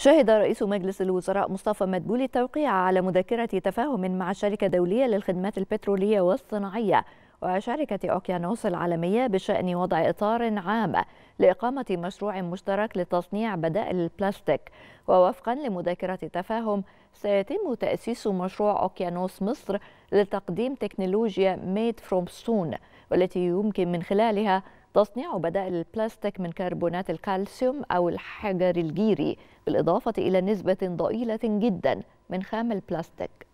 شهد رئيس مجلس الوزراء مصطفى مدبولي التوقيع على مذكرة تفاهم مع شركة دولية للخدمات البترولية والصناعية وشركة أوكيانوس العالمية بشأن وضع إطار عام لإقامة مشروع مشترك لتصنيع بدائل البلاستيك ووفقا لمذكرة تفاهم سيتم تأسيس مشروع أوكيانوس مصر لتقديم تكنولوجيا ميد فروم سون والتي يمكن من خلالها تصنيع بدائل البلاستيك من كربونات الكالسيوم أو الحجر الجيري بالإضافة إلى نسبة ضئيلة جدا من خام البلاستيك